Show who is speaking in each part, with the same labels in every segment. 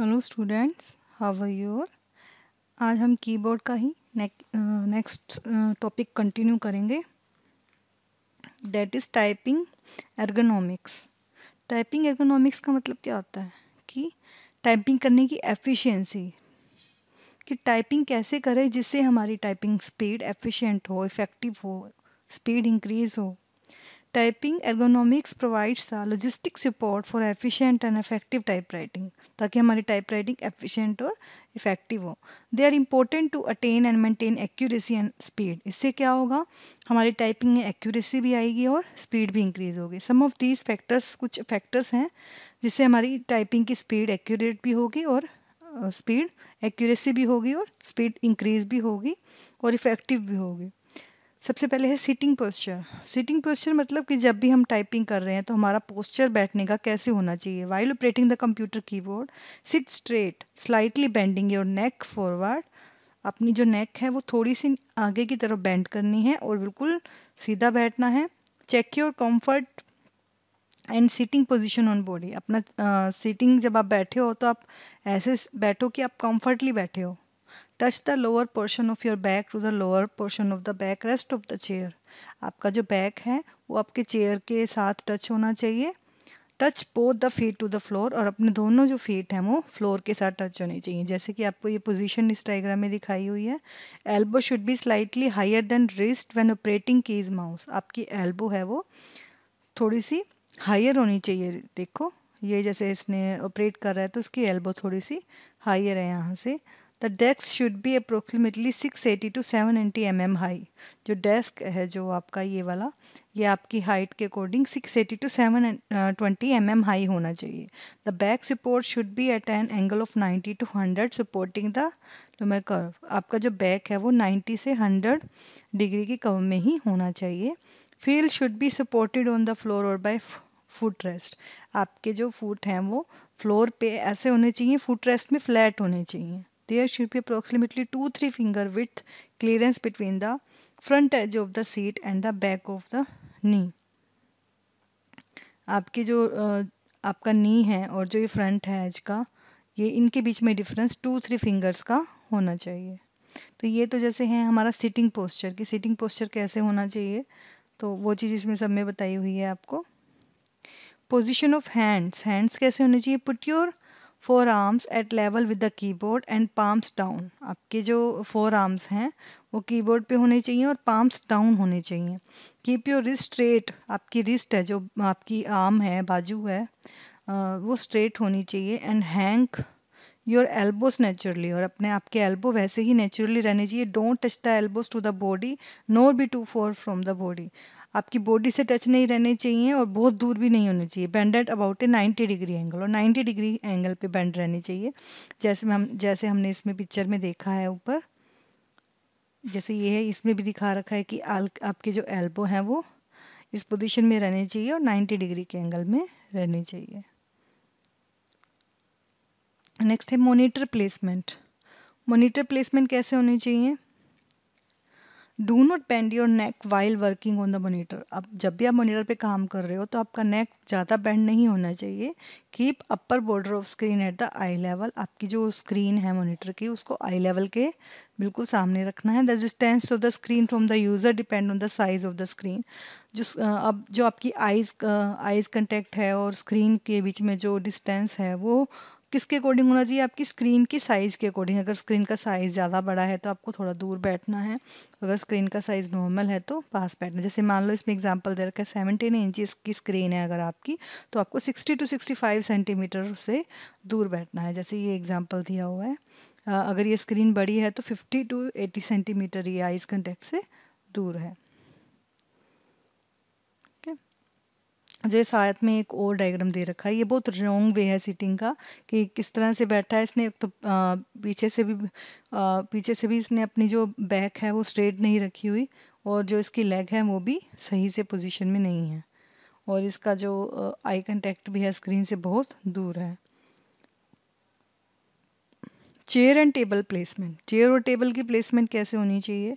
Speaker 1: Hello students how are your आज हम keyboard का ही नेक्स्ट टॉपिक कंटिन्यू करेंगे that is typing ergonomics typing ergonomics का मतलब क्या होता है कि टाइपिंग करने की एफिशिएंसी कि टाइपिंग कैसे करें जिससे हमारी टाइपिंग स्पीड एफिशिएंट हो इफ़ेक्टिव हो स्पीड इंक्रीज़ हो typing ergonomics provides the logistic support for efficient and effective typewriting ताकि हमारी टाइपराइटिंग एफिशिएंट और इफेक्टिव हो they are important to attain and maintain accuracy and speed इससे क्या होगा हमारी टाइपिंग में एक्यूरेसी भी आएगी और स्पीड भी इंक्रीज होगी सम ऑफ दीज फैक्टर्स कुछ फैक्टर्स हैं जिससे हमारी टाइपिंग की स्पीड एक्यूरेट भी होगी और स्पीड एक्यूरेसी भी होगी और स्पीड इंक्रीज भी होगी और इफेक्टिव भी होगी सबसे पहले है सीटिंग पोस्चर सीटिंग पोस्चर मतलब कि जब भी हम टाइपिंग कर रहे हैं तो हमारा पोस्चर बैठने का कैसे होना चाहिए while operating the computer keyboard sit straight slightly bending your neck forward अपनी जो नेक है वो थोड़ी सी आगे की तरफ बेंड करनी है और बिल्कुल सीधा बैठना है check your comfort and seating position on body अपना सीटिंग uh, जब आप बैठे हो तो आप ऐसे बैठो कि आप कम्फर्टली बैठे हो touch the lower portion of your back to the lower portion of the back rest of the chair आपका जो बैक है वो आपके चेयर के साथ टच होना चाहिए touch both the feet to the floor और अपने दोनों जो फीट हैं वो फ्लोर के साथ टच होने चाहिए जैसे कि आपको ये पोजीशन इस डाइग्राम में दिखाई हुई है elbow should be slightly higher than wrist when operating keys mouse आपकी एल्बो है वो थोड़ी सी हायर होनी चाहिए देखो ये जैसे इसने ऑपरेट कर रहा है तो उसकी एल्बो थोड़ी सी हायर है यहाँ से the desk should be approximately 680 to 790 mm high जो डेस्क है जो आपका ये वाला ये आपकी हाइट के अकॉर्डिंग 680 टू 720 एमएम हाई होना चाहिए the back support should be at an angle of 90 to 100 supporting the lumbar curve आपका जो बैक है वो 90 से 100 डिग्री की कर्व में ही होना चाहिए feet should be supported on the floor और बाय फुट रेस्ट आपके जो फुट हैं वो फ्लोर पे ऐसे होने चाहिए फुट रेस्ट में फ्लैट होने चाहिए There should be approximately 2-3 finger width clearance between the front edge of the seat and the back of the knee आपके जो आपका नी है और जो ये फ्रंट है एज का ये इनके बीच में डिफरेंस टू थ्री फिंगर्स का होना चाहिए तो ये तो जैसे है हमारा सिटिंग पोस्चर कि सिटिंग पोस्चर कैसे होना चाहिए तो वो चीज़ इसमें सब में बताई हुई है आपको पोजीशन ऑफ हैंड्स हैंड्स कैसे होने चाहिए put your forearms at level with the keyboard and palms down आपके जो फोर आर्म्स हैं वो कीबोर्ड पे होने चाहिए और पाम्स डाउन होने चाहिए कीप योर रिस्ट स्ट्रेट आपकी रिस्ट है जो आपकी आर्म है बाजू है वो स्ट्रेट होनी चाहिए and hang your elbows naturally और अपने आपके एल्बो वैसे ही नेचुरली रहने चाहिए don't touch the elbows to the body nor be too far from the body आपकी बॉडी से टच नहीं रहने चाहिए और बहुत दूर भी नहीं होने चाहिए bended about a ninety degree angle और नाइन्टी डिग्री एंगल पे बैंड रहनी चाहिए जैसे हम जैसे हमने इसमें पिक्चर में देखा है ऊपर जैसे ये है इसमें भी दिखा रखा है कि आपके जो एल्बो हैं वो इस पोजिशन में रहने चाहिए और नाइन्टी डिग्री के एंगल में रहने चाहिए नेक्स्ट है मोनीटर प्लेसमेंट मोनीटर प्लेसमेंट कैसे होनी चाहिए do not bend your neck while working on the monitor अब जब भी आप मोनीटर पे काम कर रहे हो तो आपका नेक ज़्यादा बेंड नहीं होना चाहिए keep upper border of screen at the eye level आपकी जो स्क्रीन है मोनीटर की उसको आई लेवल के बिल्कुल सामने रखना है the distance of the screen from the user depend on the size of the screen जो अब जो आपकी आइज़ आइज़ कंटेक्ट है और स्क्रीन के बीच में जो डिस्टेंस है वो किसके अकॉर्डिंग होना चाहिए आपकी स्क्रीन के साइज़ के अकॉर्डिंग अगर स्क्रीन का साइज़ ज़्यादा बड़ा है तो आपको थोड़ा दूर बैठना है अगर स्क्रीन का साइज़ नॉर्मल है तो पास बैठना जैसे मान लो इसमें एग्जांपल दे रखा है सेवनटीन इंचज़ की स्क्रीन है अगर आपकी तो आपको sixty to sixty five centimetre से दूर बैठना है जैसे ये एग्ज़ाम्पल दिया हुआ है अगर ये स्क्रीन बड़ी है तो फिफ्टी टू एटी सेंटीमीटर ये आइज़ कंटेक्ट से दूर है जो आयत में एक और डायग्राम दे रखा है ये बहुत रॉन्ग वे है सीटिंग का कि किस तरह से बैठा है इसने तो पीछे से भी पीछे से भी इसने अपनी जो बैक है वो स्ट्रेट नहीं रखी हुई और जो इसकी लेग है वो भी सही से पोजीशन में नहीं है और इसका जो आई कंटेक्ट भी है स्क्रीन से बहुत दूर है chair and table placement chair और टेबल की प्लेसमेंट कैसे होनी चाहिए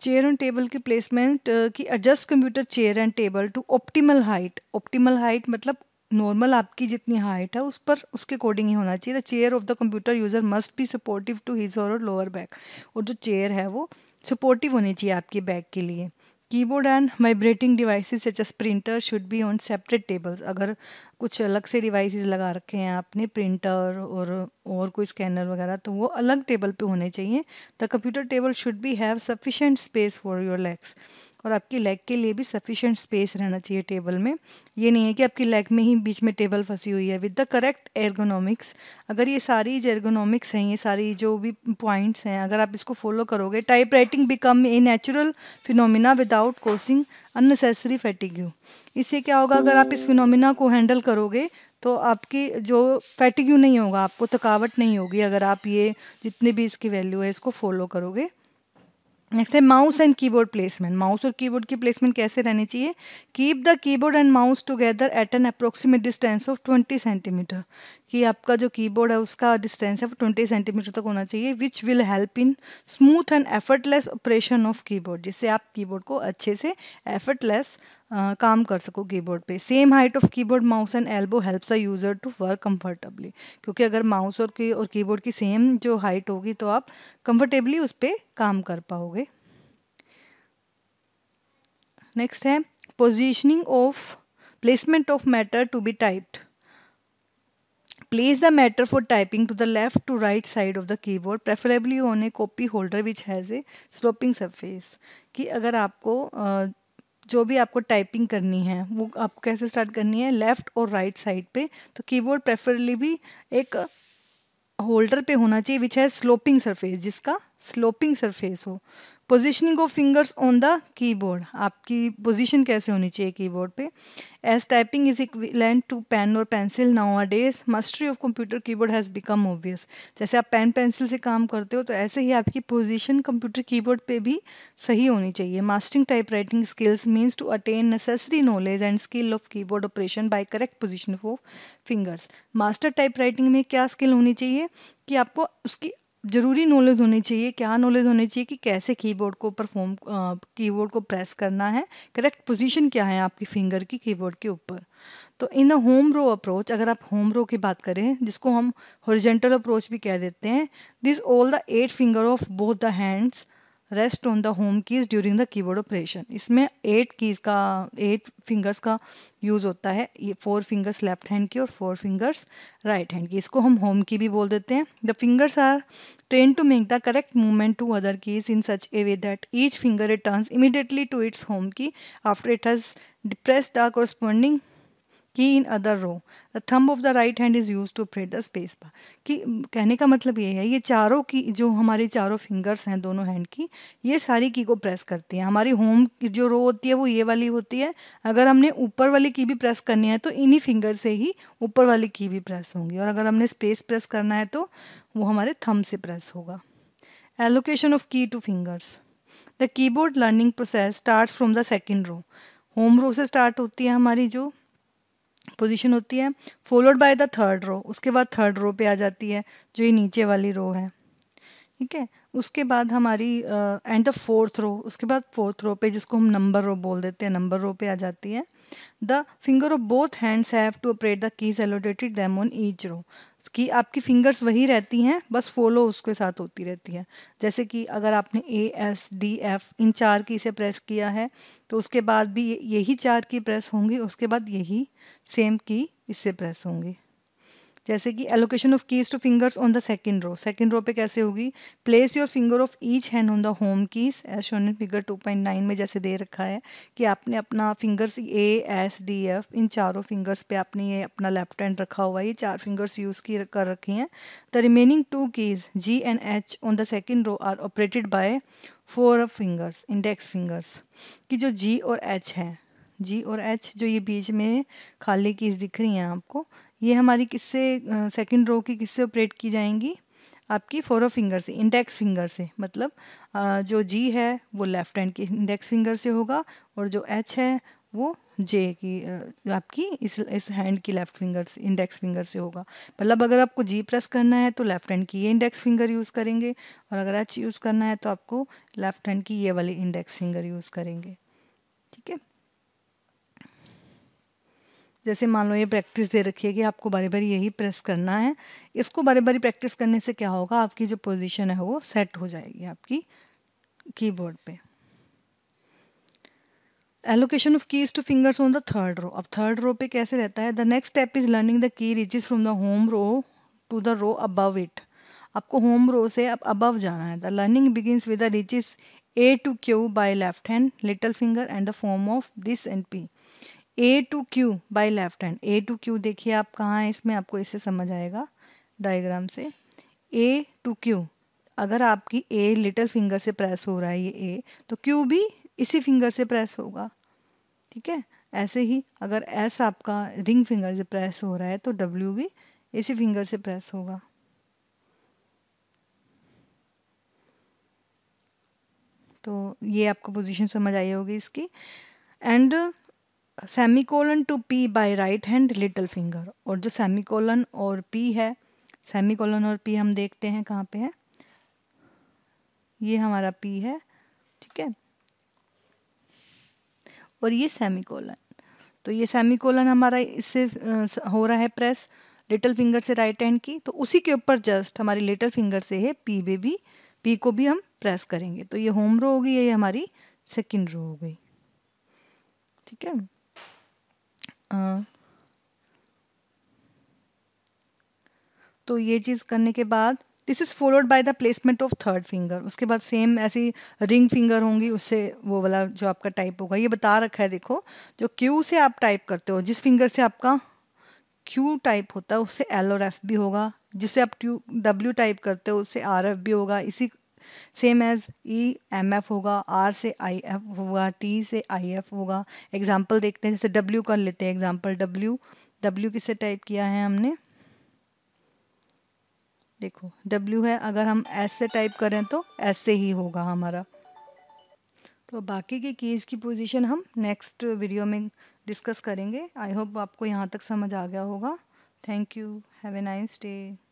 Speaker 1: चेयर एंड टेबल की प्लेसमेंट uh, की adjust computer chair and table to optimal height optimal height मतलब नॉर्मल आपकी जितनी हाइट है उस पर उसके अकॉर्डिंग ही होना चाहिए the chair of the computer user must be supportive to his और लोअर बैक और जो चेयर है वो सपोर्टिव होनी चाहिए आपकी बैक के लिए keyboard and vibrating devices such as printer should be on separate tables अगर कुछ अलग से डिवाइसेस लगा रखे हैं आपने प्रिंटर और और कोई स्कैनर वगैरह तो वो अलग टेबल पे होने चाहिए the computer table should be have sufficient space for your legs और आपकी लेग के लिए भी सफिशेंट स्पेस रहना चाहिए टेबल में ये नहीं है कि आपकी लेग में ही बीच में टेबल फंसी हुई है विद द करेक्ट एर्गोनॉमिक्स अगर ये सारी जो एर्गोनॉमिक्स हैं ये सारी जो भी पॉइंट्स हैं अगर आप इसको फॉलो करोगे type writing become a natural phenomena without causing unnecessary fatigue इससे क्या होगा अगर आप इस फिनोमिना को हैंडल करोगे तो आपकी जो फैटिग्यू नहीं होगा आपको थकावट नहीं होगी अगर आप ये जितनी भी इसकी वैल्यू है इसको फॉलो करोगे नेक्स्ट है mouse and keyboard placement mouse और कीबोर्ड की प्लेसमेंट कैसे रहनी चाहिए keep the keyboard and mouse together at an approximate distance of 20 centimetre कि आपका जो कीबोर्ड है उसका डिस्टेंस है वो ट्वेंटी सेंटीमीटर तक होना चाहिए which will help in smooth and effortless operation of keyboard जिससे आप कीबोर्ड को अच्छे से एफर्टलेस काम कर सको कीबोर्ड पे same height of keyboard mouse and elbow helps the user to work comfortably क्योंकि अगर माउस और की और कीबोर्ड की सेम जो हाइट होगी तो आप कंफर्टेबली उस पर काम कर पाओगे नेक्स्ट है positioning of placement of matter to be typed Place the matter for typing to the left to right side of the keyboard, preferably on a copy holder which has a sloping surface. कि अगर आपको जो भी आपको typing करनी है वो आपको कैसे स्टार्ट करनी है लेफ़्ट और राइट right साइड पे तो कीबोर्ड प्रेफरली भी एक होल्डर पे होना चाहिए विच है स्लोपिंग सरफेस जिसका स्लोपिंग सरफेस हो positioning of fingers on the keyboard आपकी पोजिशन कैसे होनी चाहिए कीबोर्ड पे as typing is equivalent to pen और pencil nowadays mastery of computer keyboard has become obvious जैसे आप पेन पेंसिल से काम करते हो तो ऐसे ही आपकी पोजिशन कंप्यूटर कीबोर्ड पे भी सही होनी चाहिए mastering type writing skills means to attain necessary knowledge and skill of keyboard operation by correct position of fingers master type writing में क्या स्किल होनी चाहिए कि आपको उसकी ज़रूरी नॉलेज होनी चाहिए क्या नॉलेज होनी चाहिए कि कैसे कीबोर्ड को परफॉर्म कीबोर्ड को प्रेस करना है करेक्ट पोजीशन क्या है आपकी फिंगर की कीबोर्ड के ऊपर तो in the home row approach अगर आप होम रो की बात करें जिसको हम हॉरिजेंटल अप्रोच भी कह देते हैं this all the eight finger of both the hands rest on the home keys during the keyboard operation इसमें एट कीज़ का एट फिंगर्स का यूज़ होता है ये फोर फिंगर्स लेफ्ट हैंड की और फोर फिंगर्स राइट हैंड की इसको हम होम की भी बोल देते हैं the fingers are train to make the correct movement to other keys in such a way that each finger returns immediately to its home key after it has depress the corresponding key in other row the thumb of the right hand is use to press the space bar कि कहने का मतलब ये है ये चारों की जो हमारे चारों फिंगर्स हैं दोनों हैंड की ये सारी की को प्रेस करती हैं हमारी होम की जो रो होती है वो ये वाली होती है अगर हमने ऊपर वाली की भी प्रेस करनी है तो इन्हीं फिंगर से ही ऊपर वाली की भी प्रेस होंगी और अगर हमने स्पेस प्रेस करना है तो वो हमारे थम से प्रेस होगा allocation of key to fingers the keyboard learning process start from the second row home row से स्टार्ट होती है हमारी जो पोजीशन होती है followed by the third row उसके बाद थर्ड रो पे आ जाती है जो ये नीचे वाली रो है ठीक है उसके बाद हमारी एंड द फोर्थ रो उसके बाद फोर्थ रो पे जिसको हम नंबर रो बोल देते हैं नंबर रो पे आ जाती है the finger of both hands have to operate the keys allocated them on each row कि आपकी फिंगर्स वही रहती हैं बस फॉलो उसके साथ होती रहती है जैसे कि अगर आपने ए एस डी एफ इन चार की से प्रेस किया है तो उसके बाद भी यही चार की प्रेस होंगी उसके बाद यही सेम की इससे प्रेस होंगी जैसे कि allocation of keys to fingers on the second row second row पे कैसे होगी place your finger of each hand on the home keys as shown in figure 2.9 में जैसे दे रखा है कि आपने अपना fingers A S D F इन चारों फिंगर्स पे आपने ये अपना लेफ्ट हैंड रखा हुआ है ये चार फिंगर्स यूज़ की कर रखी हैं the remaining two keys G and H on the second row are operated by four fingers index fingers कि जो जी और एच है जी और एच जो ये बीच में खाली कीज दिख रही हैं आपको ये हमारी किससे सेकंड रो की किससे ऑपरेट की जाएंगी आपकी फोरो फिंगर से इंडेक्स फिंगर से मतलब जो जी है वो लेफ्ट हैंड की इंडेक्स फिंगर से होगा और जो एच है वो जे की आपकी इस इस हैंड की लेफ्ट फिंगर से इंडेक्स फिंगर से होगा मतलब अगर आपको जी प्रेस करना है तो लेफ्ट हैंड की ये इंडेक्स फिंगर यूज़ करेंगे और अगर एच यूज़ करना है तो आपको लेफ्ट हैंड की ये वाली इंडेक्स फिंगर यूज़ करेंगे जैसे मान लो ये प्रैक्टिस दे रखी है कि आपको बारी बारी यही प्रेस करना है इसको बारी बारी प्रैक्टिस करने से क्या होगा आपकी जो पोजीशन है वो सेट हो जाएगी आपकी कीबोर्ड पे allocation of keys to fingers on the third row अब थर्ड रो पे कैसे रहता है the next step is learning the key reaches from the home row to the row above it आपको होम रो से अब above जाना है the learning begins with the reaches A to Q by left hand little finger and the form of this and P A to Q by left hand A to Q देखिए आप कहाँ हैं इसमें आपको इसे समझ आएगा डायग्राम से ए टू क्यू अगर आपकी ए लिटल फिंगर से प्रेस हो रहा है ये ए तो क्यू भी इसी फिंगर से प्रेस होगा ठीक है ऐसे ही अगर एस आपका रिंग फिंगर से प्रेस हो रहा है तो डब्ल्यू भी इसी फिंगर से प्रेस होगा तो ये आपको पोजीशन समझ आई होगी इसकी and semicolon to P by right hand little finger और जो सेमी कोलन और पी है सेमी कोलन और पी हम देखते हैं कहाँ पे है ये हमारा पी है ठीक है और ये सेमी कोलन तो ये सेमी कोलन हमारा इससे हो रहा है प्रेस लिटल फिंगर से राइट हैंड की तो उसी के ऊपर जस्ट हमारी लिटल फिंगर से है पी बे भी पी को भी हम प्रेस करेंगे तो ये होम रो होगी ये हमारी सेकेंड रो हो गई ठीक है हाँ। तो ये चीज़ करने के बाद this is followed by the placement of third finger उसके बाद सेम ऐसी रिंग फिंगर होंगी उससे वो वाला जो आपका टाइप होगा ये बता रखा है देखो जो क्यू से आप टाइप करते हो जिस फिंगर से आपका क्यू टाइप होता है उससे एल और एफ भी होगा जिससे आप ट्यू डब्ल्यू टाइप करते हो उससे आर एफ भी होगा इसी same as E M F होगा आर से आई एफ होगा टी से आई एफ होगा एग्जाम्पल देखते हैं जैसे डब्ल्यू कर लेते हैं एग्जाम्पल डब्ल्यू डब्ल्यू किससे टाइप किया है हमने देखो डब्ल्यू है अगर हम एस से टाइप करें तो एस से ही होगा हमारा तो बाकी के कीज़ की पोजीशन हम नेक्स्ट वीडियो में डिस्कस करेंगे आई होप आपको यहाँ तक समझ आ गया होगा thank you have a nice day